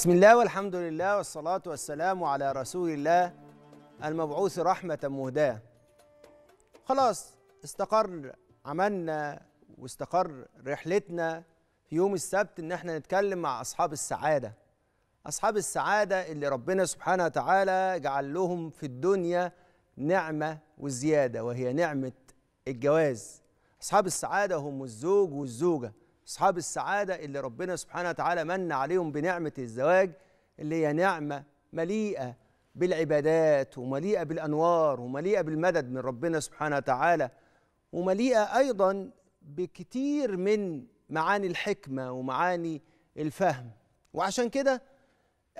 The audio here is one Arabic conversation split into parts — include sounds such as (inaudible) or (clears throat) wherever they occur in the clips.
بسم الله والحمد لله والصلاة والسلام على رسول الله المبعوث رحمة مهداة خلاص استقر عملنا واستقر رحلتنا في يوم السبت ان احنا نتكلم مع اصحاب السعادة اصحاب السعادة اللي ربنا سبحانه وتعالى جعل لهم في الدنيا نعمة وزيادة وهي نعمة الجواز اصحاب السعادة هم الزوج والزوجة أصحاب السعادة اللي ربنا سبحانه وتعالى من عليهم بنعمة الزواج اللي هي نعمة مليئة بالعبادات ومليئة بالأنوار ومليئة بالمدد من ربنا سبحانه وتعالى ومليئة أيضا بكتير من معاني الحكمة ومعاني الفهم وعشان كده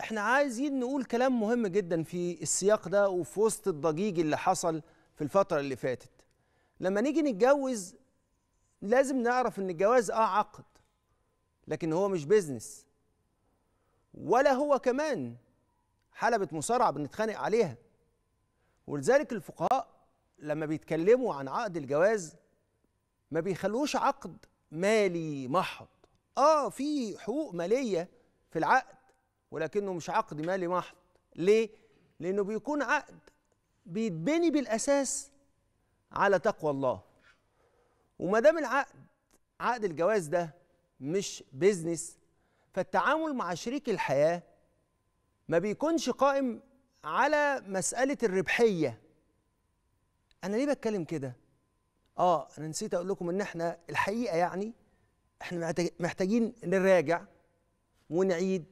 احنا عايزين نقول كلام مهم جدا في السياق ده وفي وسط الضجيج اللي حصل في الفترة اللي فاتت لما نيجي نتجوز لازم نعرف ان الجواز اه عقد لكن هو مش بيزنس ولا هو كمان حلبة مصارعة بنتخانق عليها ولذلك الفقهاء لما بيتكلموا عن عقد الجواز ما بيخلوش عقد مالي محض اه في حقوق مالية في العقد ولكنه مش عقد مالي محض ليه؟ لأنه بيكون عقد بيتبني بالأساس على تقوى الله وما دام العقد عقد الجواز ده مش بيزنس فالتعامل مع شريك الحياه ما بيكونش قائم على مساله الربحيه انا ليه بتكلم كده اه انا نسيت اقول لكم ان احنا الحقيقه يعني احنا محتاجين نراجع ونعيد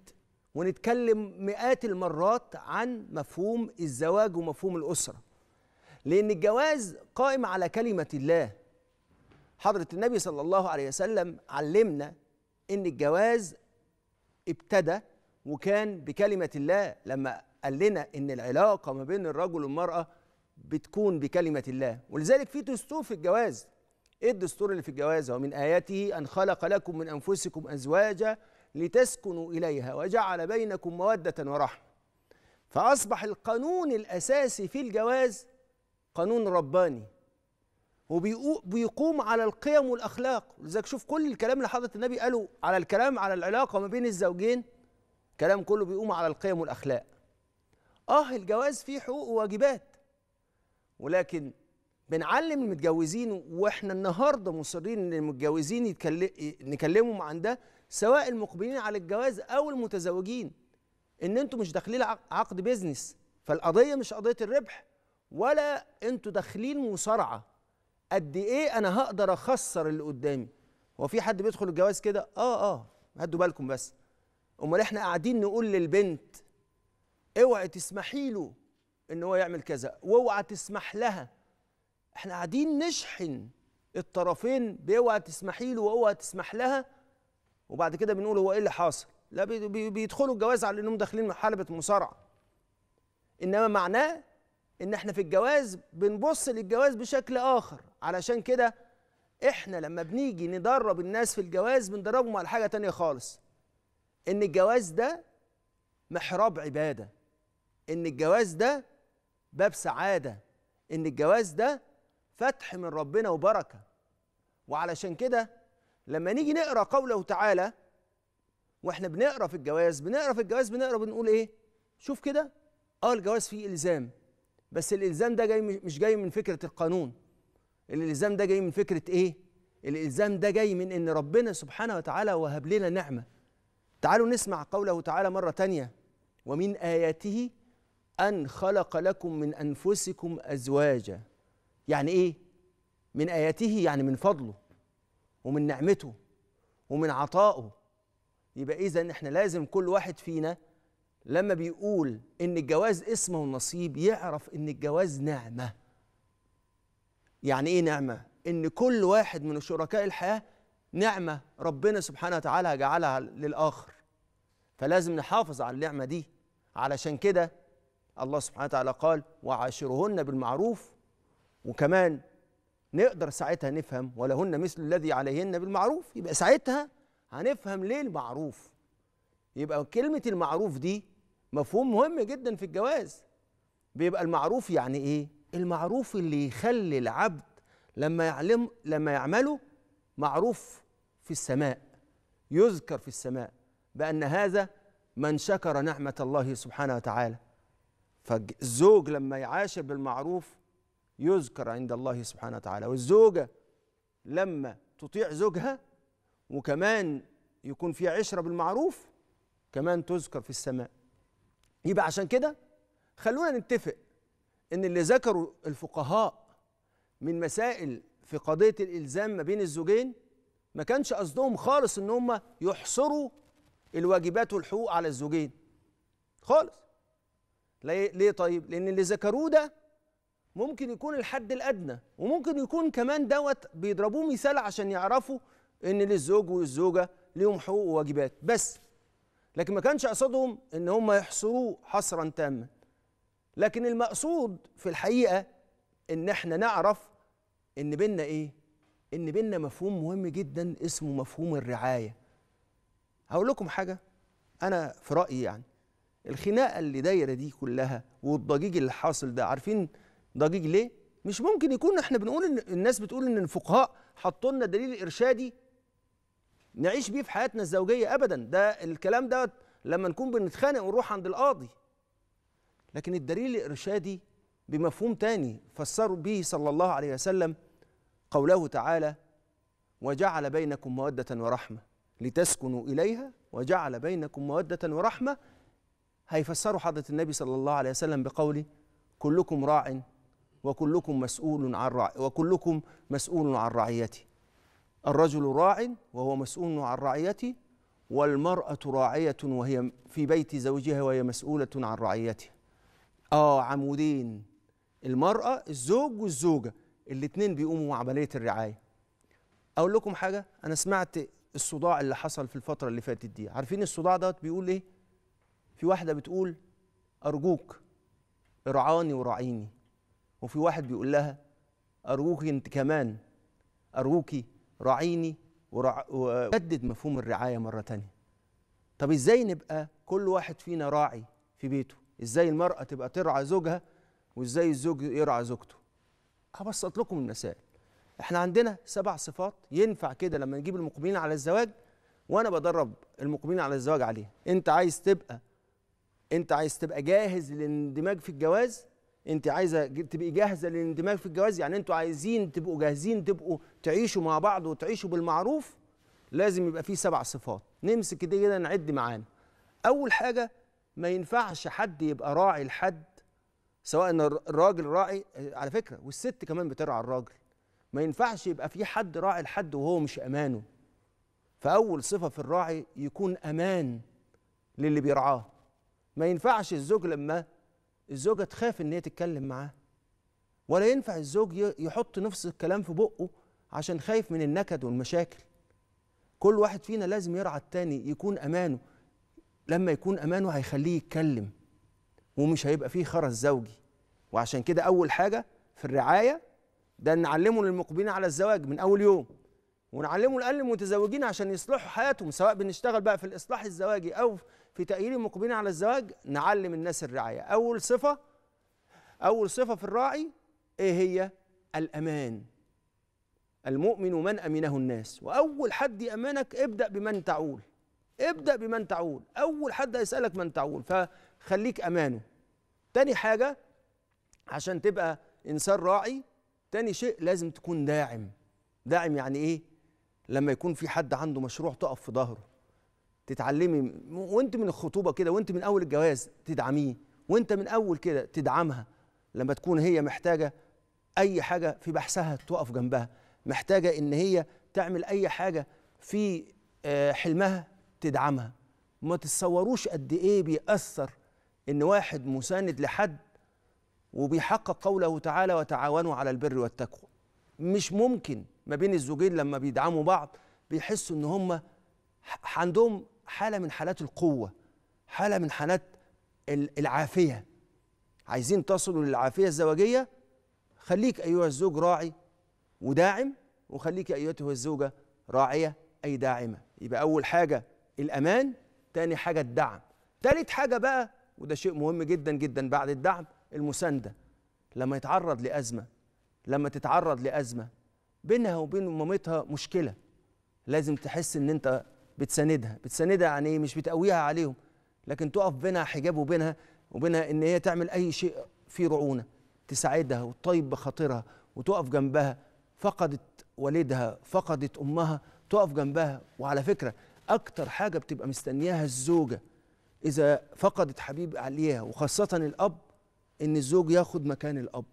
ونتكلم مئات المرات عن مفهوم الزواج ومفهوم الاسره لان الجواز قائم على كلمه الله حضرة النبي صلى الله عليه وسلم علمنا إن الجواز ابتدى وكان بكلمة الله لما قال لنا إن العلاقة ما بين الرجل والمرأة بتكون بكلمة الله ولذلك في دستور في الجواز إيه الدستور اللي في الجواز ومن آياته أن خلق لكم من أنفسكم أزواجا لتسكنوا إليها وجعل بينكم مودة ورحمة فأصبح القانون الأساسي في الجواز قانون رباني وبيقوم على القيم والاخلاق لذلك شوف كل الكلام اللي حضره النبي قاله على الكلام على العلاقه ما بين الزوجين كلام كله بيقوم على القيم والاخلاق اه الجواز فيه حقوق وواجبات ولكن بنعلم المتجوزين واحنا النهارده مصرين ان المتجوزين نكلمهم عن ده سواء المقبلين على الجواز او المتزوجين ان انتوا مش داخلين عقد بيزنس فالقضيه مش قضيه الربح ولا انتوا داخلين مصارعه قد ايه انا هقدر اخسر اللي قدامي هو في حد بيدخل الجواز كده اه اه هدوا بالكم بس امال احنا قاعدين نقول للبنت اوعي تسمحي له ان هو يعمل كذا واوعى تسمح لها احنا قاعدين نشحن الطرفين باوعى تسمحي له واوعى تسمح لها وبعد كده بنقول هو ايه اللي حاصل لا بيدخلوا الجواز على انهم داخلين حلبة مصارعة انما معناه ان احنا في الجواز بنبص للجواز بشكل اخر علشان كده احنا لما بنيجي ندرب الناس في الجواز بندربهم على حاجه تانية خالص ان الجواز ده محراب عباده ان الجواز ده باب سعاده ان الجواز ده فتح من ربنا وبركه وعلشان كده لما نيجي نقرا قوله تعالى واحنا بنقرا في الجواز بنقرا في الجواز بنقرا بنقول ايه شوف كده اه الجواز فيه الزام بس الالزام ده جاي مش جاي من فكره القانون الالزام ده جاي من فكره ايه الالزام ده جاي من ان ربنا سبحانه وتعالى وهب لنا نعمه تعالوا نسمع قوله تعالى مره تانية ومن اياته ان خلق لكم من انفسكم ازواجا يعني ايه من اياته يعني من فضله ومن نعمته ومن عطائه يبقى اذا احنا لازم كل واحد فينا لما بيقول ان الجواز اسم ونصيب يعرف ان الجواز نعمه يعني ايه نعمه ان كل واحد من شركاء الحياه نعمه ربنا سبحانه وتعالى جعلها للاخر فلازم نحافظ على النعمه دي علشان كده الله سبحانه وتعالى قال وعاشرهن بالمعروف وكمان نقدر ساعتها نفهم ولهن مثل الذي عليهن بالمعروف يبقى ساعتها هنفهم ليه المعروف يبقى كلمه المعروف دي مفهوم مهم جدا في الجواز بيبقى المعروف يعني ايه المعروف اللي يخلي العبد لما يعلم لما يعمله معروف في السماء يذكر في السماء بأن هذا من شكر نعمة الله سبحانه وتعالى فالزوج لما يعاشر بالمعروف يذكر عند الله سبحانه وتعالى والزوجة لما تطيع زوجها وكمان يكون في عشرة بالمعروف كمان تذكر في السماء يبقى عشان كده خلونا نتفق ان اللي ذكره الفقهاء من مسائل في قضيه الالزام ما بين الزوجين ما كانش قصدهم خالص ان هم يحصروا الواجبات والحقوق على الزوجين خالص ليه طيب لان اللي ذكروه ده ممكن يكون الحد الادنى وممكن يكون كمان دوت بيضربوه مثال عشان يعرفوا ان للزوج والزوجه ليهم حقوق وواجبات بس لكن ما كانش قصدهم ان هم يحصروه حصرا تاما لكن المقصود في الحقيقه ان احنا نعرف ان بينا ايه ان بينا مفهوم مهم جدا اسمه مفهوم الرعايه هقول لكم حاجه انا في رايي يعني الخناقه اللي دايره دي كلها والضجيج اللي حاصل ده عارفين ضجيج ليه مش ممكن يكون احنا بنقول ان الناس بتقول ان الفقهاء حطوا لنا دليل ارشادي نعيش بيه في حياتنا الزوجيه ابدا ده الكلام ده لما نكون بنتخانق ونروح عند القاضي لكن الدليل الارشادي بمفهوم تاني فسروا به صلى الله عليه وسلم قوله تعالى وجعل بينكم موده ورحمه لتسكنوا اليها وجعل بينكم موده ورحمه هيفسروا حضره النبي صلى الله عليه وسلم بقوله كلكم راع وكلكم مسؤول عن وكلكم مسؤول عن رعيته الرجل راع وهو مسؤول عن رعيته والمرأة راعية وهي في بيت زوجها وهي مسؤولة عن رعيته آه عمودين المرأة الزوج والزوجة الاتنين بيقوموا عملية الرعاية أقول لكم حاجة أنا سمعت الصداع اللي حصل في الفترة اللي فاتت دي عارفين الصداع دوت بيقول إيه في واحدة بتقول أرجوك ارعاني وراعيني وفي واحد بيقول لها أرجوك أنت كمان أرجوكي راعيني وجدد مفهوم الرعاية مرة تانية طب إزاي نبقى كل واحد فينا راعي في بيته إزاي المرأة تبقى ترعى زوجها وإزاي الزوج يرعى زوجته هبسط لكم المسائل احنا عندنا سبع صفات ينفع كده لما نجيب المقبلين على الزواج وانا بدرب المقبلين على الزواج عليها انت عايز تبقى انت عايز تبقى جاهز للاندماج في الجواز انت عايزه تبقي جاهزه للاندماج في الجواز يعني انتوا عايزين تبقوا جاهزين تبقوا تعيشوا مع بعض وتعيشوا بالمعروف لازم يبقى فيه سبع صفات نمسك كده كده نعد معانا اول حاجه ما ينفعش حد يبقى راعي لحد سواء الراجل راعي على فكره والست كمان بترعى الراجل ما ينفعش يبقى في حد راعي لحد وهو مش امانه فاول صفه في الراعي يكون امان للي بيرعاه ما ينفعش الزوج لما الزوجه تخاف ان هي تتكلم معاه ولا ينفع الزوج يحط نفس الكلام في بقه عشان خايف من النكد والمشاكل كل واحد فينا لازم يرعى التاني يكون امانه لما يكون امانه هيخليه يتكلم ومش هيبقى فيه خرس زوجي وعشان كده اول حاجه في الرعايه ده نعلمه للمقبلين على الزواج من اول يوم ونعلمه الاقل متزوجين عشان يصلحوا حياتهم سواء بنشتغل بقى في الاصلاح الزواجي او في تاهيل المقبلين على الزواج نعلم الناس الرعايه اول صفه اول صفه في الراعي ايه هي الامان المؤمن من امنه الناس واول حد يامنك ابدا بمن تعول ابدا بمن تعول اول حد هيسالك من تعول فخليك امانه تاني حاجه عشان تبقى انسان راعي تاني شيء لازم تكون داعم داعم يعني ايه لما يكون في حد عنده مشروع تقف في ظهره تتعلمي وانت من الخطوبه كده وانت من اول الجواز تدعميه وانت من اول كده تدعمها لما تكون هي محتاجه اي حاجه في بحثها تقف جنبها محتاجه ان هي تعمل اي حاجه في آه، حلمها تدعمها ما تتصوروش قد ايه بيأثر ان واحد مساند لحد وبيحقق قوله تعالى وتعاونوا على البر والتقوى مش ممكن ما بين الزوجين لما بيدعموا بعض بيحسوا ان هم عندهم حاله من حالات القوه حاله من حالات العافيه عايزين تصلوا للعافيه الزواجيه خليك ايها الزوج راعي وداعم وخليك ايتها الزوجه راعيه اي داعمه يبقى اول حاجه الامان تاني حاجه الدعم تالت حاجه بقى وده شيء مهم جدا جدا بعد الدعم المسانده لما يتعرض لازمه لما تتعرض لأزمة بينها وبين مامتها مشكلة لازم تحس إن أنت بتساندها بتساندها يعني إيه مش بتقويها عليهم لكن تقف بينها حجاب وبينها وبينها إن هي تعمل أي شيء فيه رعونة تساعدها وتطيب بخاطرها وتقف جنبها فقدت والدها فقدت أمها تقف جنبها وعلى فكرة أكتر حاجة بتبقى مستنياها الزوجة إذا فقدت حبيب عليها وخاصة الأب إن الزوج ياخد مكان الأب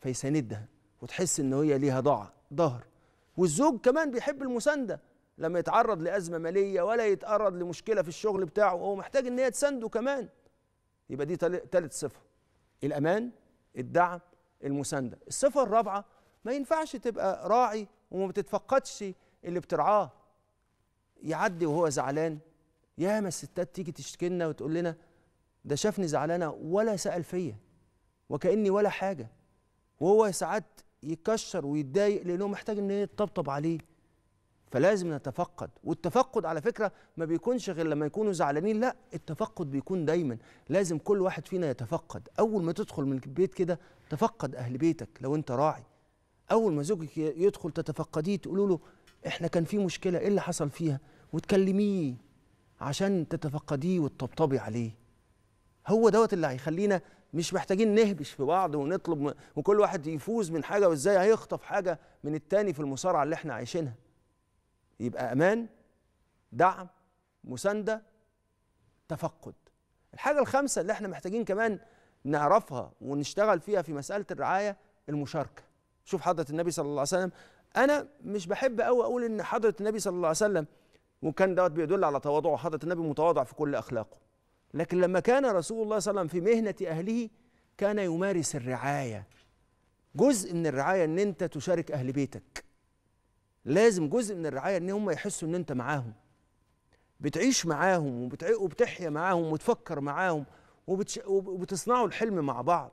فيساندها وتحس ان هي ليها ضع ظهر والزوج كمان بيحب المسانده لما يتعرض لازمه ماليه ولا يتعرض لمشكله في الشغل بتاعه هو محتاج ان هي تسنده كمان يبقى دي ثالث صفه الامان الدعم المسانده الصفه الرابعه ما ينفعش تبقى راعي وما بتتفقدش اللي بترعاه يعدي وهو زعلان ياما الستات تيجي تشتكي لنا وتقول لنا ده شافني زعلانه ولا سال فيا وكاني ولا حاجه وهو ساعات يكشر ويتضايق لانه محتاج ان يطبطب عليه فلازم نتفقد والتفقد على فكره ما بيكونش غير لما يكونوا زعلانين لا التفقد بيكون دايما لازم كل واحد فينا يتفقد اول ما تدخل من البيت كده تفقد اهل بيتك لو انت راعي اول ما زوجك يدخل تتفقديه تقولوا له احنا كان في مشكله ايه اللي حصل فيها وتكلميه عشان تتفقديه وتطبطبي عليه هو دوت اللي هيخلينا مش محتاجين نهبش في بعض ونطلب وكل واحد يفوز من حاجه وازاي هيخطف حاجه من التاني في المصارعه اللي احنا عايشينها يبقى امان دعم مسانده تفقد الحاجه الخامسه اللي احنا محتاجين كمان نعرفها ونشتغل فيها في مساله الرعايه المشاركه شوف حضره النبي صلى الله عليه وسلم انا مش بحب قوي اقول ان حضره النبي صلى الله عليه وسلم وكان دوت بيدل على تواضعه حضره النبي متواضع في كل اخلاقه لكن لما كان رسول الله صلى الله عليه وسلم في مهنة أهله كان يمارس الرعاية جزء من الرعاية أن أنت تشارك أهل بيتك لازم جزء من الرعاية أن هم يحسوا أن أنت معاهم بتعيش معاهم وبتحيا معاهم وتفكر معاهم وبتش... وبتصنعوا الحلم مع بعض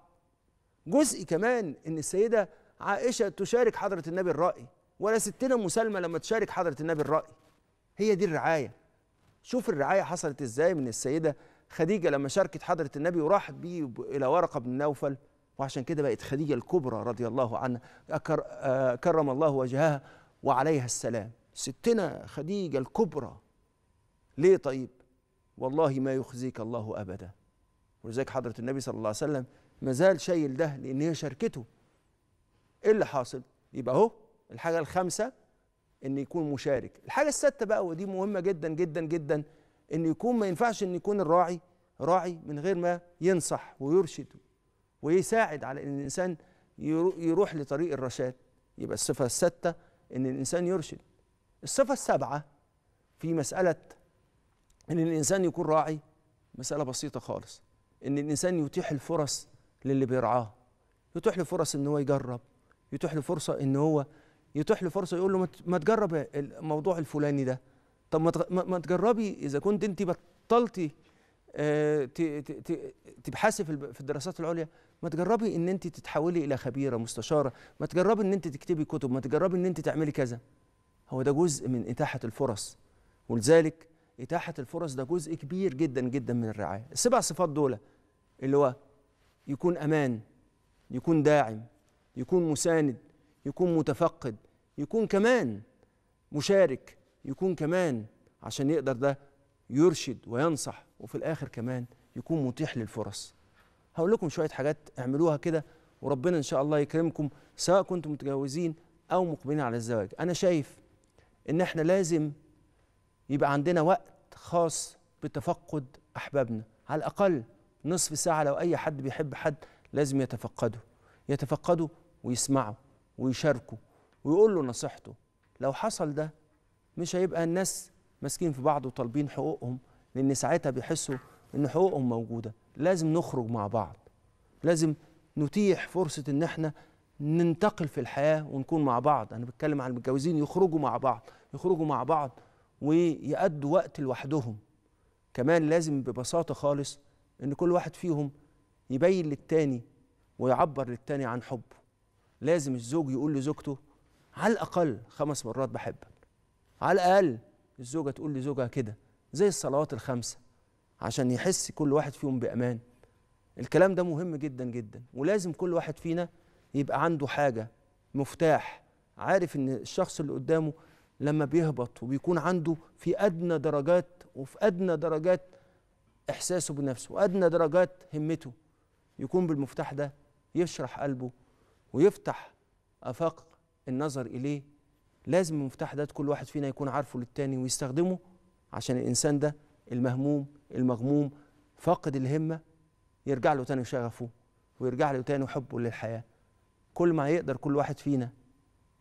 جزء كمان ان السيده عائشه تشارك حضره النبي الراي ولا ستنا مسلمه لما تشارك حضره النبي الراي هي دي الرعايه شوف الرعايه حصلت ازاي من السيده خديجه لما شاركت حضره النبي وراحت بيه الى ورقه بن نوفل وعشان كده بقت خديجه الكبرى رضي الله عنها آه، كرم الله وجهها وعليها السلام ستنا خديجه الكبرى ليه طيب والله ما يخزيك الله ابدا ولذلك حضره النبي صلى الله عليه وسلم ما زال شايل ده لان هي شاركته ايه اللي حاصل يبقى اهو الحاجه الخامسه ان يكون مشارك الحاجه السادسه بقى ودي مهمه جدا جدا جدا ان يكون ما ينفعش ان يكون الراعي راعي من غير ما ينصح ويرشد ويساعد على ان الانسان يروح لطريق الرشاد يبقى الصفه الستة ان الانسان يرشد الصفه السابعه في مساله ان الانسان يكون راعي مساله بسيطه خالص ان الانسان يتيح الفرص للي بيرعاه يتيح له فرص ان هو يجرب يتيح له فرصه ان هو يتيح له فرصه يقول له ما تجرب الموضوع الفلاني ده طب ما ما تجربي اذا كنت انت بطلتي آه، تبحثي في الدراسات العليا ما تجربي ان انت تتحولي الى خبيره مستشاره ما تجربي ان انت تكتبي كتب ما تجربي ان انت تعملي كذا هو ده جزء من اتاحه الفرص ولذلك اتاحه الفرص ده جزء كبير جدا جدا من الرعايه السبع صفات دول اللي هو يكون امان يكون داعم يكون مساند يكون متفقد يكون كمان مشارك يكون كمان عشان يقدر ده يرشد وينصح وفي الاخر كمان يكون متيح للفرص هقول لكم شويه حاجات اعملوها كده وربنا ان شاء الله يكرمكم سواء كنتم متجوزين او مقبلين على الزواج انا شايف ان احنا لازم يبقى عندنا وقت خاص بتفقد احبابنا على الاقل نصف ساعه لو اي حد بيحب حد لازم يتفقده يتفقده ويسمعه ويشاركه ويقول له نصيحته لو حصل ده مش هيبقى الناس ماسكين في بعض وطالبين حقوقهم لان ساعتها بيحسوا ان حقوقهم موجوده لازم نخرج مع بعض لازم نتيح فرصه ان احنا ننتقل في الحياه ونكون مع بعض انا بتكلم عن المتجوزين يخرجوا مع بعض يخرجوا مع بعض ويقضوا وقت لوحدهم كمان لازم ببساطه خالص ان كل واحد فيهم يبين للتاني ويعبر للتاني عن حبه لازم الزوج يقول لزوجته على الاقل خمس مرات بحبك على الاقل الزوجه تقول لزوجها كده زي الصلوات الخمسه عشان يحس كل واحد فيهم بامان الكلام ده مهم جدا جدا ولازم كل واحد فينا يبقى عنده حاجه مفتاح عارف ان الشخص اللي قدامه لما بيهبط وبيكون عنده في ادنى درجات وفي ادنى درجات احساسه بنفسه وادنى درجات همته يكون بالمفتاح ده يشرح قلبه ويفتح افاق النظر اليه لازم المفتاح ده كل واحد فينا يكون عارفه للتاني ويستخدمه عشان الإنسان ده المهموم المغموم فاقد الهمة يرجع له تاني شغفه ويرجع له تاني حبه للحياة كل ما يقدر كل واحد فينا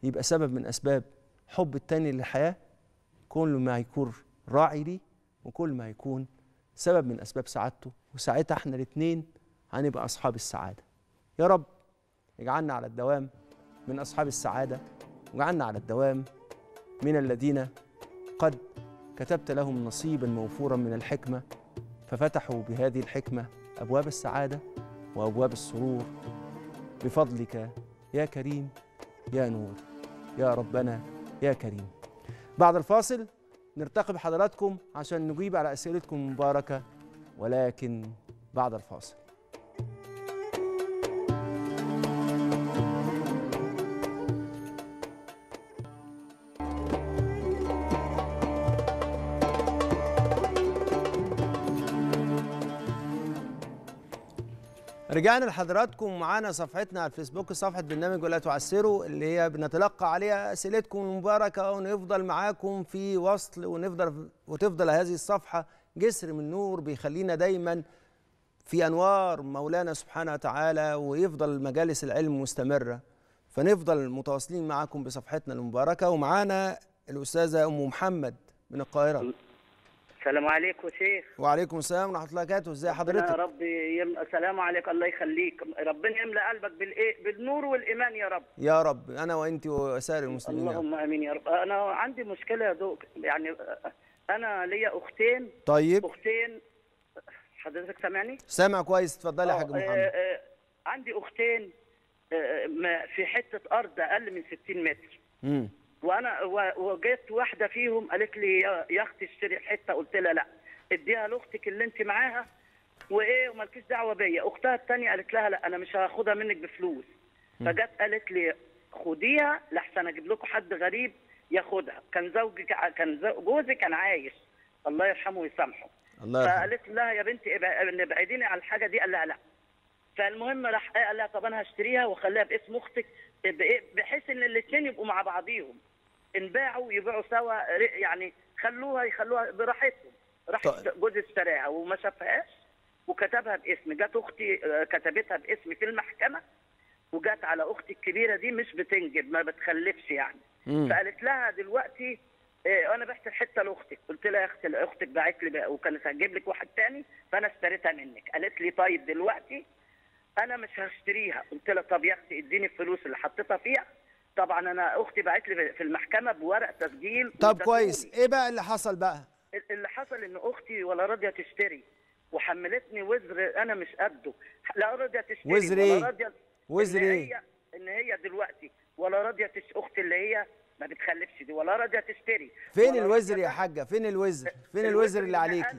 يبقى سبب من أسباب حب التاني للحياة كل ما يكون راعي ليه وكل ما يكون سبب من أسباب سعادته وساعتها احنا الاتنين هنبقى أصحاب السعادة يا رب اجعلنا على الدوام من أصحاب السعادة واجعلنا على الدوام من الذين قد كتبت لهم نصيبا موفورا من الحكمة ففتحوا بهذه الحكمة أبواب السعادة وأبواب السرور بفضلك يا كريم يا نور يا ربنا يا كريم بعد الفاصل نرتقب حضراتكم عشان نجيب على أسئلتكم المباركة ولكن بعد الفاصل رجعنا لحضراتكم ومعانا صفحتنا على الفيسبوك صفحة برنامج ولا تعسروا اللي هي بنتلقى عليها أسئلتكم المباركة ونفضل معاكم في وصل ونفضل وتفضل هذه الصفحة جسر من نور بيخلينا دايما في أنوار مولانا سبحانه وتعالى ويفضل مجالس العلم مستمرة فنفضل متواصلين معاكم بصفحتنا المباركة ومعانا الأستاذة أم محمد من القاهرة السلام عليكم شيخ وعليكم السلام ورحمه الله وبركاته ازي حضرتك يا رب يم... سلام عليك الله يخليك ربنا يملا قلبك بالايه بالنور والايمان يا رب يا رب انا وانت وسائر المسلمين اللهم امين يا رب انا عندي مشكله يا دوك يعني انا ليا اختين طيب اختين حضرتك سامعني سامع كويس اتفضلي يا آه، حاج آه، محمد آآ آه، آآ عندي اختين في حته ارض اقل من 60 متر امم وانا وجدت واحده فيهم قالت لي يا اختي اشتري حته قلت لها لا اديها لاختك اللي انت معاها وايه ومالكيش دعوه بيا اختها الثانيه قالت لها لا انا مش هاخدها منك بفلوس فجت قالت لي خديها لحسن اجيب لكم حد غريب ياخدها كان زوجي كان جوزي كان عايش الله يرحمه ويسامحه الله يرحمه فقالت لها يا بنتي ابعديني على الحاجه دي قال لها لا فالمهم راح قال لها طب انا هشتريها واخليها باسم اختك إيه، بحيث ان الاثنين يبقوا مع بعضيهم انباعوا يبيعوا سوا يعني خلوها يخلوها براحتهم راحت طيب. جوز اشتراها وما شافهاش وكتبها باسم جت اختي كتبتها باسم في المحكمه وجت على اختي الكبيره دي مش بتنجب ما بتخلفش يعني مم. فقالت لها دلوقتي آه، انا بحت الحته لاختك قلت لها يا اختي اختك باعت لي وكانت هتجيب لك واحد تاني فانا اشتريتها منك قالت لي طيب دلوقتي انا مش هشتريها قلت لها طب يا اختي اديني الفلوس اللي حطيتها فيها طبعا انا اختي بعت لي في المحكمه بورق تسجيل طب كويس ايه بقى اللي حصل بقى اللي حصل ان اختي ولا راضيه تشتري وحملتني وزر انا مش قده لا راضيه تشتري وزر ولا إيه؟ راضيه وزر إن إيه؟ هي, ان هي دلوقتي ولا راضيه تش... اختي اللي هي ما بتخلفش دي ولا راضيه تشتري فين الوزر يا حاجه فين الوزر فين الوزر, الوزر اللي عليكي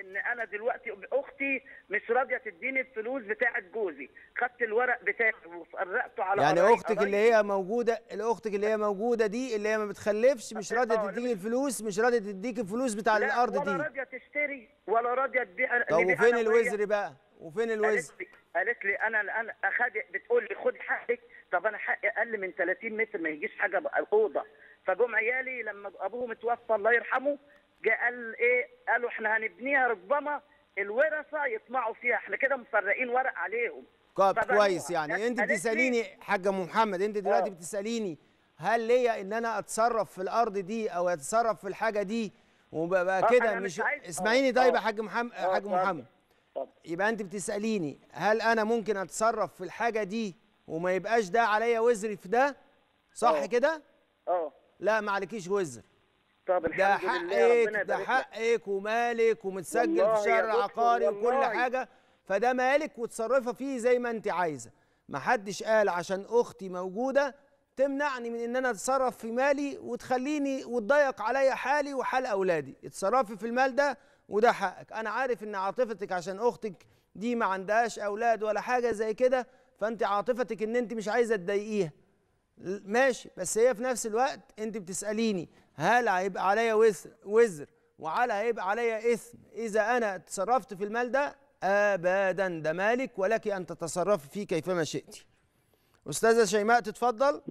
ان انا دلوقتي اختي مش راضيه تديني الفلوس بتاعه جوزي خدت الورق بتاعي وفرقته على يعني اختك اللي هي موجوده الاختك اللي هي موجوده دي اللي هي ما بتخلفش مش راضيه تديني الفلوس مش راضيه تديك الفلوس بتاع الارض ولا دي ولا راضيه تشتري ولا راضيه تبيع طب وفين الوزر بقى وفين الوزر قالت لي انا الان اخد بتقول لي خد حقك طب انا حقي اقل من 30 متر ما يجيش حاجه اوضه فجم عيالي لما ابوهم اتوفى الله يرحمه جه قال ايه قالوا احنا هنبنيها ربما الورثه يطمعوا فيها احنا كده مفرقين ورق عليهم طب كويس يعني انت بتساليني حاجه ام محمد انت دلوقتي آه. بتساليني هل ليا ان انا اتصرف في الارض دي او اتصرف في الحاجه دي وبقى آه، كده مش, مش اسمعيني طيب يا آه. حاج محمد حاج محمد يبقى انت بتساليني هل انا ممكن اتصرف في الحاجه دي وما يبقاش ده عليا وزري في ده صح كده اه لا ما عليكيش وزر طب الحمد ده حقك لله ربنا ده حقك ومالك ومتسجل في شهر العقاري وكل حاجه فده مالك وتصرفي فيه زي ما انت عايزه محدش قال عشان اختي موجوده تمنعني من ان انا اتصرف في مالي وتخليني وتضيق عليا حالي وحال اولادي اتصرفي في المال ده وده حقك انا عارف ان عاطفتك عشان اختك دي ما عندهاش اولاد ولا حاجه زي كده فانت عاطفتك ان انت مش عايزه تضايقيها ماشي بس هي في نفس الوقت انت بتساليني هل هيبقى عليا وزر وزر وعلى هيبقى عليا إثم إذا أنا تصرفت في المال ده أبدا ده مالك ولك أن تتصرفي فيه كيفما شئت أستاذة شيماء تتفضل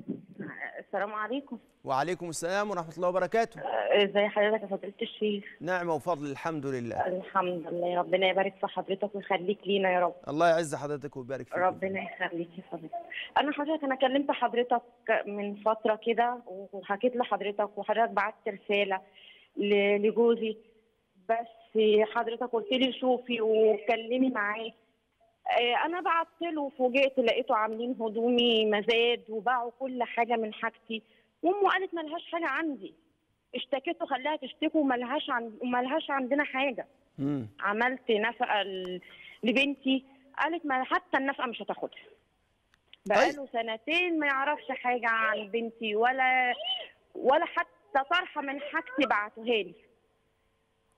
السلام عليكم وعليكم السلام ورحمة الله وبركاته آه، ازي حضرتك يا فضيلة الشيخ نعمة وفضل الحمد لله الحمد لله ربنا يبارك في حضرتك ويخليك لينا يا رب الله يعز حضرتك ويبارك فيك ربنا يخليك يا فضيله انا حضرتك انا كلمت حضرتك من فترة كده وحكيت لحضرتك وحضرتك بعت رسالة لجوزي بس حضرتك قلت لي شوفي وكلمي معاه آه، انا بعت له وفوجئت لقيته عاملين هدومي مزاد وباعوا كل حاجه من حاجتي وامه قالت ملهاش حاجه عندي اشتكيت وخلاها تشتكي وملهاش عند وملهاش عندنا حاجه مم. عملت نفقه لبنتي قالت ما حتى النفقه مش هتاخدها بقاله طيب. سنتين ما يعرفش حاجه عن بنتي ولا ولا حتى طرحه من حاجتي بعتوها لي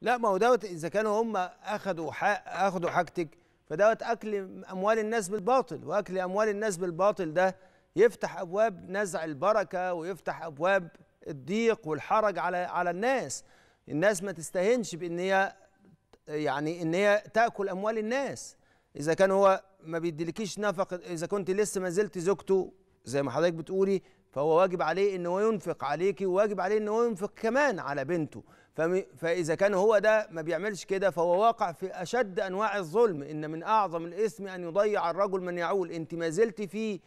لا ما هو دوت اذا كانوا هم اخذوا حق اخذوا حاجتك فدوت اكل اموال الناس بالباطل واكل اموال الناس بالباطل ده يفتح ابواب نزع البركه ويفتح ابواب الضيق والحرج على على الناس الناس ما تستهنش بان هي يعني ان هي تاكل اموال الناس اذا كان هو ما بيديلكيش نفقه اذا كنت لسه ما زلت زوجته زي ما حضرتك بتقولي فهو واجب عليه ان هو ينفق عليكي وواجب عليه ان هو ينفق كمان على بنته فاذا كان هو ده ما بيعملش كده فهو واقع في اشد انواع الظلم ان من اعظم الاثم ان يضيع الرجل من يعول انت ما زلت في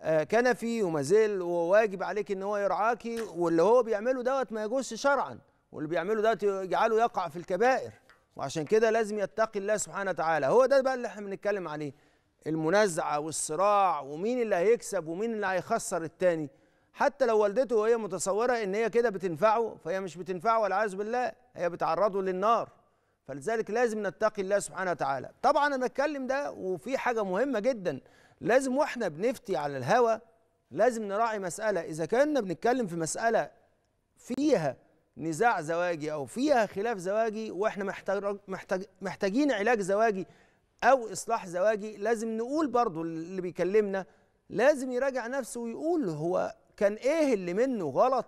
آه، كنفي وما زال وواجب عليك ان هو يرعاكي واللي هو بيعمله دوت ما يجوزش شرعا واللي بيعمله دوت يجعله يقع في الكبائر وعشان كده لازم يتقي الله سبحانه وتعالى هو ده بقى اللي احنا بنتكلم عليه المنازعه والصراع ومين اللي هيكسب ومين اللي هيخسر التاني حتى لو والدته وهي متصوره ان هي كده بتنفعه فهي مش بتنفعه والعياذ بالله هي بتعرضه للنار فلذلك لازم نتقي الله سبحانه وتعالى طبعا انا بتكلم ده وفي حاجه مهمه جدا لازم واحنا بنفتي على الهوى لازم نراعي مسألة إذا كنا بنتكلم في مسألة فيها نزاع زواجي أو فيها خلاف زواجي وإحنا محتاج محتاج محتاجين علاج زواجي أو إصلاح زواجي لازم نقول برضو اللي بيكلمنا لازم يراجع نفسه ويقول هو كان إيه اللي منه غلط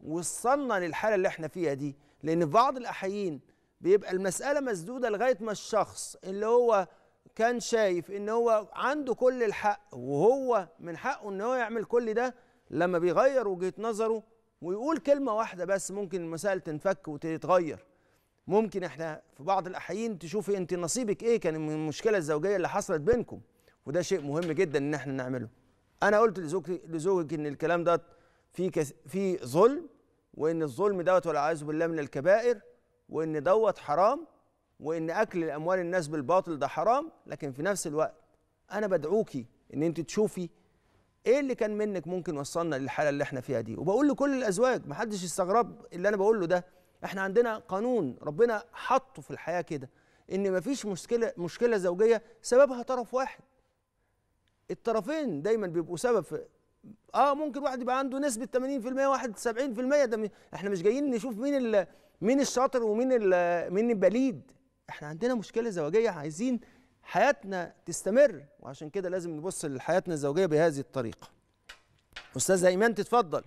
وصلنا للحالة اللي إحنا فيها دي لأن في بعض الأحيين بيبقى المسألة مسدودة لغاية ما الشخص اللي هو كان شايف ان هو عنده كل الحق وهو من حقه ان هو يعمل كل ده لما بيغير وجهه نظره ويقول كلمه واحده بس ممكن المسائل تنفك وتتغير ممكن احنا في بعض الاحيان تشوفي انت نصيبك ايه كان من المشكله الزوجيه اللي حصلت بينكم وده شيء مهم جدا ان احنا نعمله انا قلت لزوجتي لزوجك ان الكلام ده في في ظلم وان الظلم دوت والعياذ بالله من الكبائر وان دوت حرام وان اكل اموال الناس بالباطل ده حرام لكن في نفس الوقت انا بدعوكي ان انت تشوفي ايه اللي كان منك ممكن وصلنا للحاله اللي احنا فيها دي وبقول لكل الازواج محدش يستغرب اللي انا بقوله ده احنا عندنا قانون ربنا حطه في الحياه كده ان مفيش مشكله مشكله زوجيه سببها طرف واحد الطرفين دايما بيبقوا سبب في اه ممكن واحد يبقى عنده نسبه 80% واحد 70% ده احنا مش جايين نشوف مين مين الشاطر ومين مين البليد احنا عندنا مشكله زواجيه عايزين حياتنا تستمر وعشان كده لازم نبص لحياتنا الزوجيه بهذه الطريقه استاذه ايمان تتفضل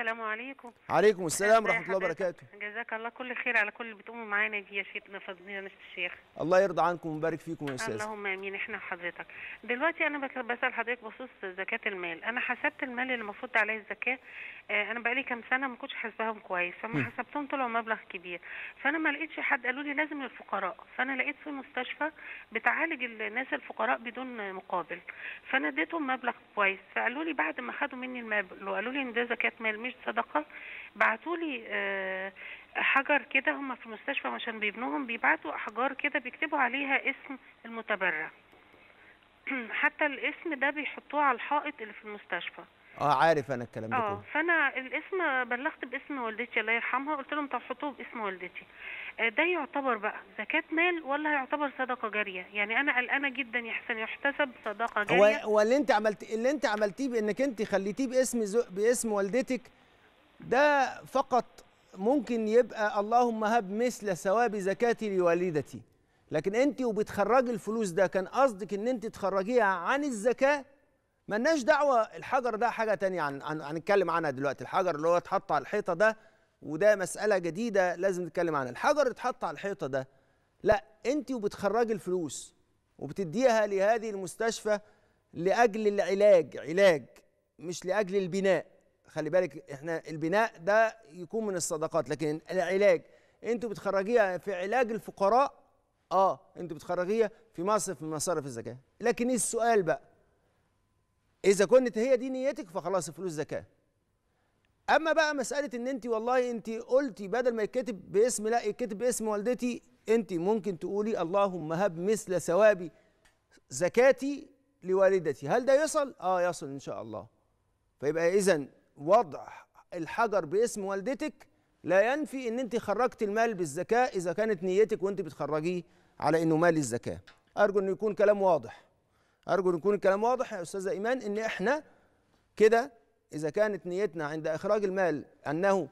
السلام عليكم عليكم السلام ورحمه الله وبركاته جزاك الله كل خير على كل اللي بتقوموا معانا دي يا شيخنا فضلنا الشيخ الله يرضى عنكم ويبارك فيكم يا استاذ اللهم امين احنا وحضرتك دلوقتي انا بسال حضرتك بخصوص زكاه المال انا حسبت المال اللي المفروض عليه الزكاه آه انا بقالي كام سنه ما كنتش حاسباهم كويس فما حسبتهم طلعوا مبلغ كبير فانا ما لقيتش حد قالوا لي لازم للفقراء فانا لقيت في مستشفى بتعالج الناس الفقراء بدون مقابل فانا اديتهم مبلغ كويس فقالوا لي بعد ما خدوا مني المبلغ قالوا لي ان ده زكاه مال مش صدقه بعتوا لي آه، حجر كده هم في المستشفى عشان بيبنوهم بيبعتوا احجار كده بيكتبوا عليها اسم المتبرع (clears throat) حتى الاسم ده بيحطوه على الحائط اللي في المستشفى اه عارف انا الكلام ده اه فانا الاسم بلغت باسم والدتي الله يرحمها قلت لهم طب حطوه باسم والدتي آه، ده يعتبر بقى زكاة مال ولا هيعتبر صدقة جارية يعني أنا قلقانة جدا يا حسن يحتسب صدقة جارية هو اللي أنت عملتيه اللي أنت عملتيه بإنك أنت خليتيه باسم زو... باسم والدتك ده فقط ممكن يبقى اللهم هب مثل ثواب زكاتي لوالدتي لكن انت وبتخرجي الفلوس ده كان قصدك ان انت تخرجيها عن الزكاه ملناش دعوه الحجر ده حاجه تانية عن هنتكلم عنها دلوقتي الحجر اللي هو اتحط على الحيطه ده وده مساله جديده لازم نتكلم عنها الحجر اتحط على الحيطه ده لا انت وبتخرجي الفلوس وبتديها لهذه المستشفى لاجل العلاج علاج مش لاجل البناء خلي بالك احنا البناء ده يكون من الصدقات لكن العلاج انتوا بتخرجيها في علاج الفقراء اه انتوا بتخرجيها في مصرف من مصارف الزكاه لكن ايه السؤال بقى اذا كنت هي دي نيتك فخلاص فلوس زكاه اما بقى مساله ان انت والله انت قلتي بدل ما يتكتب باسم لا يتكتب باسم والدتي انت ممكن تقولي اللهم هب مثل ثوابي زكاتي لوالدتي هل ده يصل اه يصل ان شاء الله فيبقى اذا وضع الحجر باسم والدتك لا ينفي ان انت خرجت المال بالزكاه اذا كانت نيتك وانت بتخرجيه على انه مال الزكاه ارجو انه يكون كلام واضح ارجو ان يكون الكلام واضح يا استاذه ايمان ان احنا كده اذا كانت نيتنا عند اخراج المال انه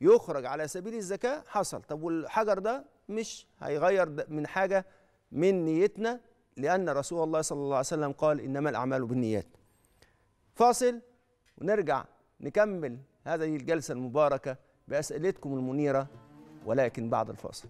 يخرج على سبيل الزكاه حصل طب والحجر ده مش هيغير من حاجه من نيتنا لان رسول الله صلى الله عليه وسلم قال انما الاعمال بالنيات فاصل ونرجع نكمل هذه الجلسة المباركة بأسئلتكم المنيرة ولكن بعد الفاصل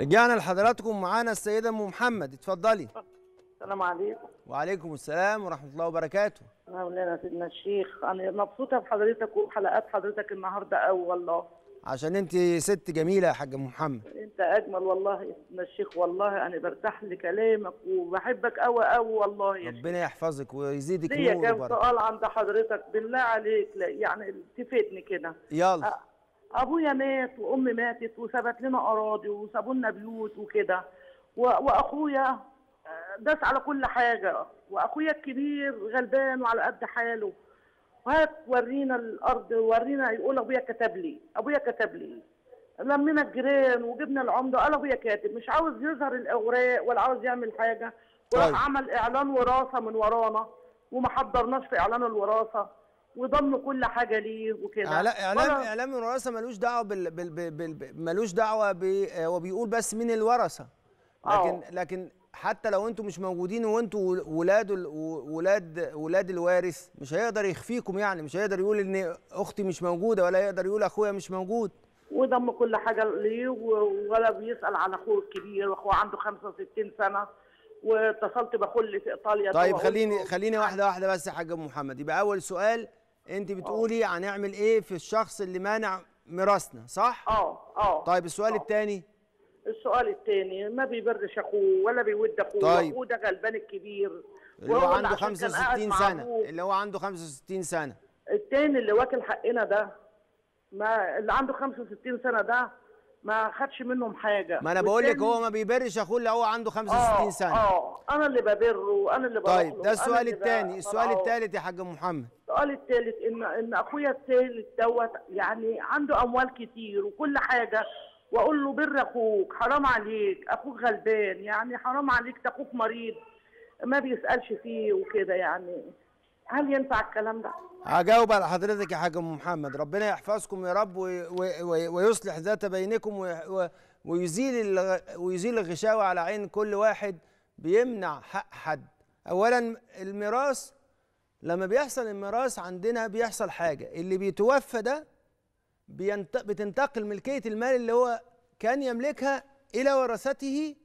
رجعنا لحضراتكم معانا السيدة أم محمد اتفضلي السلام عليكم وعليكم السلام ورحمة الله وبركاته مولانا سيدنا الشيخ انا مبسوطه بحضرتك وحلقات حضرتك النهارده قوي والله عشان انت ست جميله يا حاج محمد انت اجمل والله يا سيدنا الشيخ والله انا برتاح لكلامك وبحبك قوي قوي والله يا ربنا يحفظك ويزيدك نور وبركه كام سؤال عند حضرتك بالله عليك يعني التفتني كده يلا ابويا مات وامي ماتت وسابت لنا اراضي وسابوا لنا بيوت وكده واخويا داس على كل حاجه واخويا الكبير غلبان وعلى قد حاله وهات ورينا الارض ورينا يقول ابويا كتب لي ابويا كتب لي لمينا الجيران وجبنا العمده قال ابويا كاتب مش عاوز يظهر الاوراق ولا عاوز يعمل حاجه وراح طيب. عمل اعلان وراثه من ورانا وما حضرناش في اعلان الوراثه وضم كل حاجه ليه وكده اعلام اعلام الوراثه ملوش دعوه بال, بال... بال... بال... ملوش دعوه ب... آه، وبيقول بس مين الورثه آه. لكن أوه. لكن حتى لو انتوا مش موجودين وانتوا ولاد ولاد ولاد الوارث مش هيقدر يخفيكم يعني مش هيقدر يقول ان اختي مش موجوده ولا يقدر يقول اخويا مش موجود وضم كل حاجه ليه ولا بيسال عن اخوه الكبير واخوه عنده 65 سنه واتصلت باخوه اللي في ايطاليا طيب خليني خليني يعني. واحده واحده بس يا حاج ابو محمد يبقى اول سؤال انت آه. بتقولي هنعمل ايه في الشخص اللي مانع ميراثنا صح؟ اه اه طيب السؤال آه. الثاني السؤال الثاني ما بيبرش اخوه ولا بيود اخوه طيب. اخوه ده غلبان الكبير اللي هو عنده 65 سنه اللي هو عنده 65 سنه الثاني اللي واكل حقنا ده ما اللي عنده 65 سنه ده ما خدش منهم حاجه ما انا بقول لك هو ما بيبرش اخوه اللي هو عنده 65 آه، سنه اه انا اللي ببره وانا اللي طيب ده السؤال الثاني السؤال آه. الثالث يا حاج محمد السؤال الثالث ان ان اخويا الثالث دوت يعني عنده اموال كتير وكل حاجه واقول له بر اخوك حرام عليك اخوك غلبان يعني حرام عليك ده اخوك مريض ما بيسالش فيه وكده يعني هل ينفع الكلام ده؟ هجاوب على حضرتك يا حاج محمد ربنا يحفظكم يا رب وي وي ويصلح ذات بينكم وي ويزيل ويزيل الغشاوة على عين كل واحد بيمنع حق حد اولا الميراث لما بيحصل الميراث عندنا بيحصل حاجه اللي بيتوفى ده بتنتقل ملكيه المال اللي هو كان يملكها الى ورثته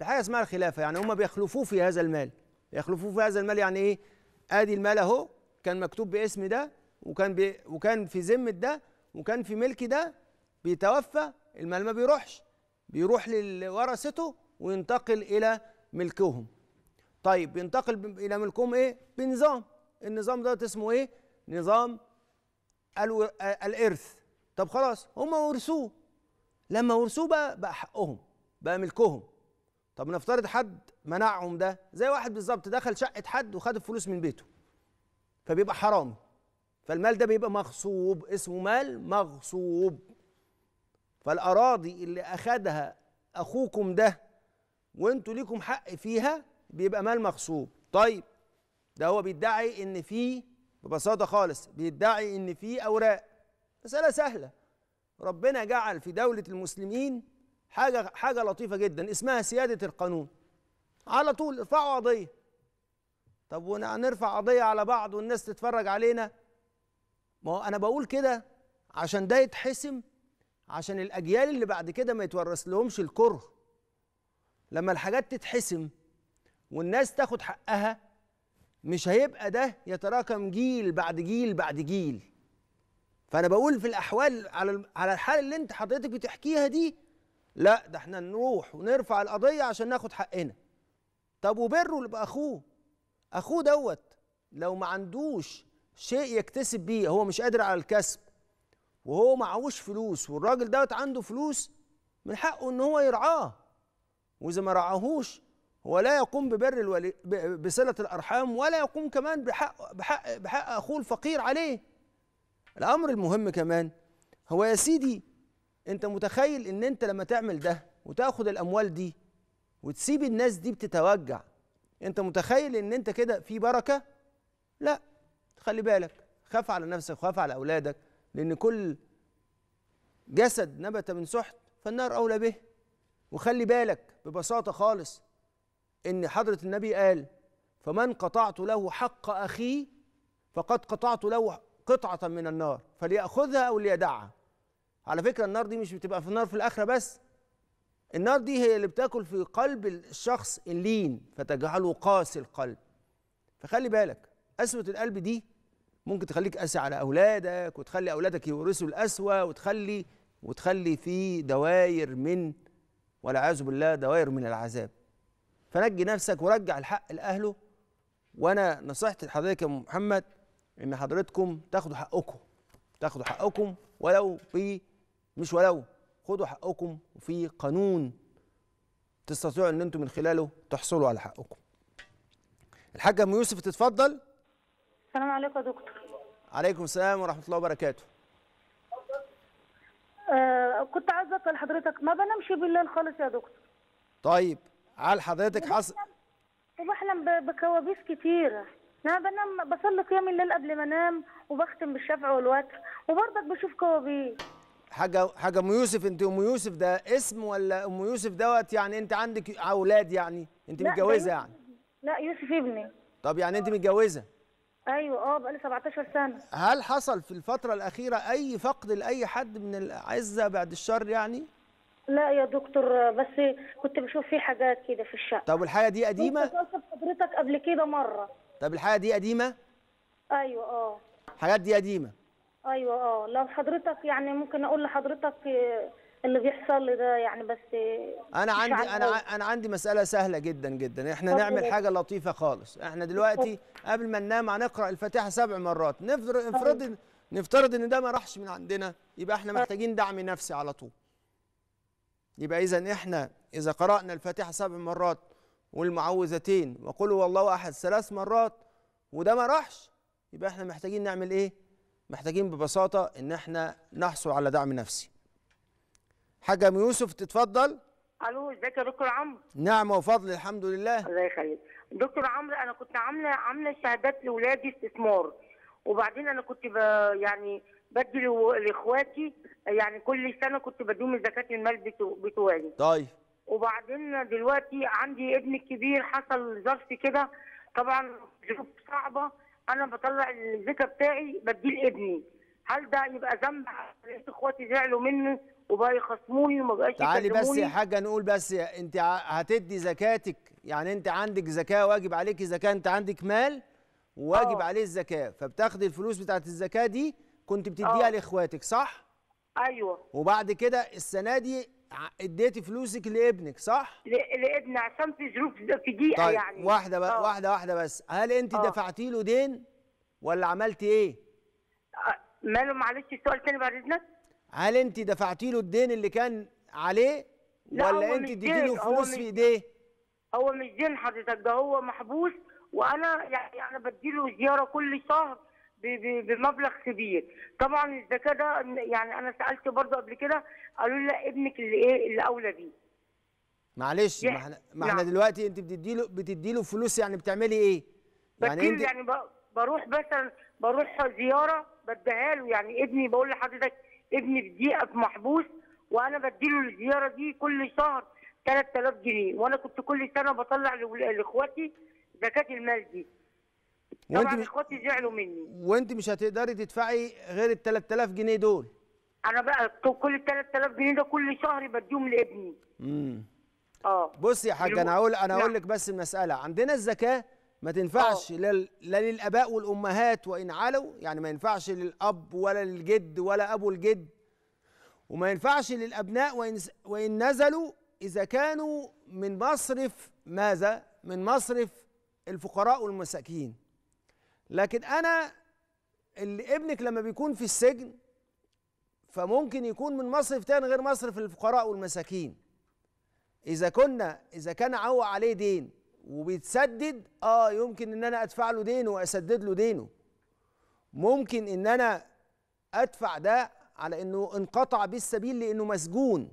بحاجه اسمها الخلافه يعني هم بيخلفوه في هذا المال بيخلفوه في هذا المال يعني ايه ادي المال اهو كان مكتوب باسم ده وكان بي وكان في ذمه ده وكان في ملك ده بيتوفى المال ما بيروحش بيروح لورثته وينتقل الى ملكهم طيب بينتقل الى ملكهم ايه بنظام النظام ده اسمه ايه نظام الارث طب خلاص هم ورثوه لما ورثوه بقى بقى حقهم بقى ملكهم طب نفترض حد منعهم ده زي واحد بالظبط دخل شقه حد وخد الفلوس من بيته فبيبقى حرام فالمال ده بيبقى مغصوب اسمه مال مغصوب فالاراضي اللي اخدها اخوكم ده وانتوا ليكم حق فيها بيبقى مال مغصوب طيب ده هو بيدعي ان في ببساطه خالص بيدعي ان في اوراق مسألة سهلة ربنا جعل في دولة المسلمين حاجة حاجة لطيفة جدا اسمها سيادة القانون على طول ارفعوا قضية طب ونرفع قضية على بعض والناس تتفرج علينا ما هو أنا بقول كده عشان ده يتحسم عشان الأجيال اللي بعد كده ما يتورث لهمش الكره لما الحاجات تتحسم والناس تاخد حقها مش هيبقى ده يتراكم جيل بعد جيل بعد جيل فانا بقول في الاحوال على على الحال اللي انت حضرتك بتحكيها دي لا ده احنا نروح ونرفع القضيه عشان ناخد حقنا طب وبره اللي باخوه اخوه دوت لو ما عندوش شيء يكتسب بيه هو مش قادر على الكسب وهو معهوش فلوس والراجل دوت عنده فلوس من حقه ان هو يرعاه واذا ما رعاهوش هو لا يقوم ببر الولي بصله الارحام ولا يقوم كمان بحق بحق بحق اخوه الفقير عليه الامر المهم كمان هو يا سيدي انت متخيل ان انت لما تعمل ده وتاخد الاموال دي وتسيب الناس دي بتتوجع انت متخيل ان انت كده في بركه لا خلي بالك خاف على نفسك خاف على اولادك لان كل جسد نبت من سحت فالنار اولى به وخلي بالك ببساطه خالص ان حضره النبي قال فمن قطعت له حق اخيه فقد قطعت له قطعة من النار فليأخذها أو ليدعها على فكرة النار دي مش بتبقى في النار في الآخرة بس النار دي هي اللي بتاكل في قلب الشخص اللين فتجعله قاسي القلب فخلي بالك قسوة القلب دي ممكن تخليك قاسي على أولادك وتخلي أولادك يورثوا القسوة وتخلي وتخلي في دواير من والعياذ بالله دواير من العذاب فنجي نفسك ورجع الحق لأهله وأنا نصيحتي لحضرتك يا محمد ان حضرتكم تاخدوا حقكم تاخدوا حقكم ولو في مش ولو خدوا حقكم في قانون تستطيعوا ان انتم من خلاله تحصلوا على حقكم الحاجه ام يوسف تتفضل السلام عليكم يا دكتور عليكم السلام ورحمه الله وبركاته آه كنت عايزه اسال حضرتك ما بنامش بالليل خالص يا دكتور طيب هل حضرتك حصل بحلم بكوابيس كتيره انا بنام بصلي قيام الليل قبل ما انام وبختم بالشفع والوتر وبرضك بشوف كوابيس حاجه حاجه ام يوسف انت ام يوسف ده اسم ولا ام يوسف دوت يعني انت عندك اولاد يعني انت متجوزه يعني لا يوسف ابني طب يعني انت متجوزه ايوه اه بقالي 17 سنه هل حصل في الفتره الاخيره اي فقد لاي حد من الاعزه بعد الشر يعني لا يا دكتور بس كنت بشوف فيه حاجات كده في الشقه طب والحاجه دي قديمه كنت حضرتك قبل كده مره طب الحاجه دي قديمه ايوه اه الحاجات دي قديمه ايوه اه لو حضرتك يعني ممكن اقول لحضرتك اللي بيحصل لي ده يعني بس انا عندي انا انا عندي مساله سهله جدا جدا احنا نعمل حاجه لطيفه خالص احنا دلوقتي قبل ما ننام هنقرا الفاتحه سبع مرات أيوة. نفرض نفترض ان ده ما راحش من عندنا يبقى احنا أيوة. محتاجين دعم نفسي على طول يبقى اذا احنا اذا قرانا الفاتحه سبع مرات والمعوذتين وقل هو الله احد ثلاث مرات وده ما راحش يبقى احنا محتاجين نعمل ايه محتاجين ببساطه ان احنا نحصل على دعم نفسي حاجه ام يوسف تتفضل الو ازيك يا دكتور عمرو نعمه وفضل الحمد لله الله يخليك دكتور عمرو انا كنت عامله عامله شهادات لاولادي استثمار وبعدين انا كنت يعني بدي لاخواتي يعني كل سنه كنت بديهم الزكاه المال بتوعي طيب وبعدين دلوقتي عندي ابني الكبير حصل ظرف كده طبعا ظروف صعبه انا بطلع الزكاه بتاعي بديه لابني هل ده يبقى ذنب اخواتي زعلوا مني وبقى يخصموني وما بقاش تعالي بس يا حاجه نقول بس انت هتدي زكاتك يعني انت عندك زكاه واجب عليك زكاه انت عندك مال وواجب أوه. عليه الزكاه فبتاخدي الفلوس بتاعه الزكاه دي كنت بتديها آه. لاخواتك صح ايوه وبعد كده السنه دي اديتي فلوسك لابنك صح؟ لابني عشان في ظروف في دقيقه طيب يعني واحده بقى آه. واحده واحده بس هل انت آه. دفعتي له دين ولا عملتي ايه؟ آه، ماله معلش السؤال تاني بعد اذنك هل انت دفعتي له الدين اللي كان عليه ولا انت اديتي له فلوس في ايديه؟ هو مش دين حضرتك ده هو محبوس وانا يعني انا بدي له زياره كل شهر بمبلغ كبير طبعا الزكاه ده يعني انا سالت برضه قبل كده قالوا لي لا ابنك اللي ايه اللي اولى بيه معلش ما احنا ما احنا نعم. دلوقتي انت بتدي له بتدي له فلوس يعني بتعملي ايه؟ يعني انت يعني بروح مثلا بروح زياره بديها له يعني ابني بقول لحضرتك ابني في دقيقه محبوس وانا بدي له الزياره دي كل شهر 3000 جنيه وانا كنت كل سنه بطلع لاخواتي زكاه المال دي طبعا اخواتي زعلوا مني وانت مش هتقدري تدفعي غير ال 3000 جنيه دول انا بقى كل ال 3000 جنيه ده كل شهر بديهم لابني امم اه بصي يا حاج انا هقول انا هقول نعم. لك بس المساله عندنا الزكاه ما آه. تنفعش لا للاباء والامهات وان علوا يعني ما ينفعش للاب ولا للجد ولا ابو الجد وما ينفعش للابناء وان وان نزلوا اذا كانوا من مصرف ماذا؟ من مصرف الفقراء والمساكين لكن انا اللي ابنك لما بيكون في السجن فممكن يكون من مصرف تاني غير مصرف الفقراء والمساكين اذا كنا اذا كان عوى عليه دين وبيتسدد اه يمكن ان انا ادفع له دينه واسدد له دينه ممكن ان انا ادفع ده على انه انقطع بيه السبيل لانه مسجون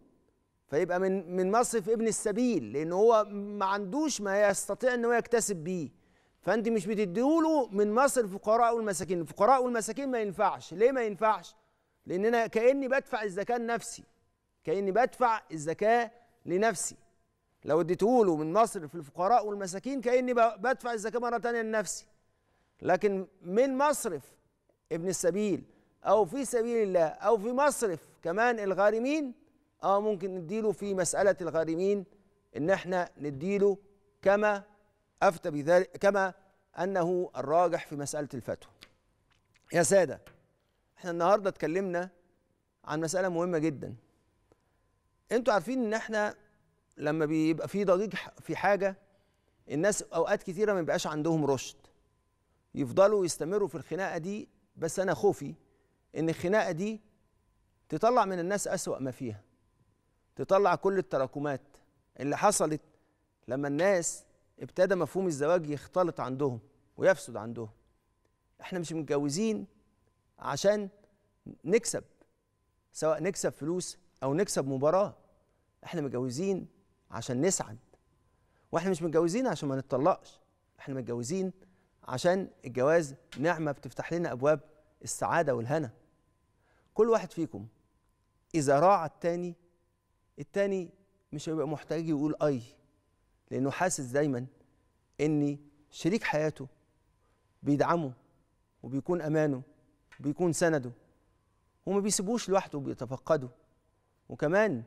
فيبقى من من مصرف ابن السبيل لان هو ما عندوش ما يستطيع ان هو يكتسب بيه فانت مش بتديهوله من مصر الفقراء والمساكين الفقراء والمساكين ما ينفعش ليه ما ينفعش لان انا كاني بدفع الزكاه لنفسي كاني بدفع الزكاه لنفسي لو اديتهوله من مصر في الفقراء والمساكين كاني بدفع الزكاه مره ثانيه لنفسي لكن من مصرف ابن السبيل او في سبيل الله او في مصرف كمان الغارمين اه ممكن نديله في مساله الغارمين ان احنا نديله كما أفتى بذلك كما أنه الراجح في مسألة الفتوى يا سادة احنا النهاردة اتكلمنا عن مسألة مهمة جدا انتوا عارفين ان احنا لما بيبقى في ضجيج في حاجة الناس أوقات كثيرة ما بيبقاش عندهم رشد يفضلوا يستمروا في الخناقة دي بس أنا خوفي إن الخناقة دي تطلع من الناس أسوأ ما فيها تطلع كل التراكمات اللي حصلت لما الناس ابتدى مفهوم الزواج يختلط عندهم ويفسد عندهم احنا مش متجوزين عشان نكسب سواء نكسب فلوس او نكسب مباراه احنا متجوزين عشان نسعد واحنا مش متجوزين عشان ما نتطلقش احنا متجوزين عشان الجواز نعمه بتفتح لنا ابواب السعاده والهنا كل واحد فيكم اذا راعى التاني التاني مش هيبقى محتاج يقول اي لانه حاسس دايما ان شريك حياته بيدعمه وبيكون امانه وبيكون سنده وما بيسيبوش لوحده وبيتفقده وكمان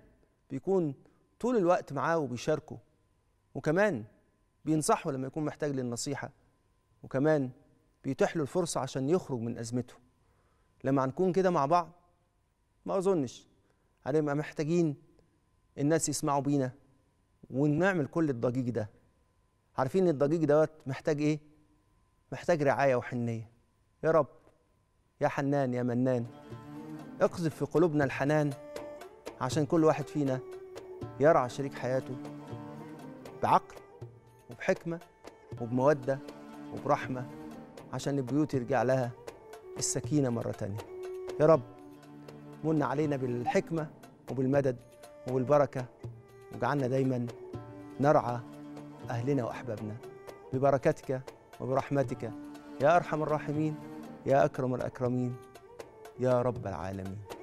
بيكون طول الوقت معاه وبيشاركه وكمان بينصحه لما يكون محتاج للنصيحه وكمان بيتيح له الفرصه عشان يخرج من ازمته لما هنكون كده مع بعض ما اظنش هنبقى محتاجين الناس يسمعوا بينا ونعمل كل الضجيج ده عارفين ان الضجيج دوت محتاج ايه محتاج رعايه وحنيه يا رب يا حنان يا منان اقذف في قلوبنا الحنان عشان كل واحد فينا يرعى شريك حياته بعقل وبحكمه وبموده وبرحمه عشان البيوت يرجع لها السكينه مره تانيه يا رب من علينا بالحكمه وبالمدد وبالبركه وجعلنا دايما نرعى أهلنا وأحبابنا ببركتك وبرحمتك يا أرحم الراحمين يا أكرم الأكرمين يا رب العالمين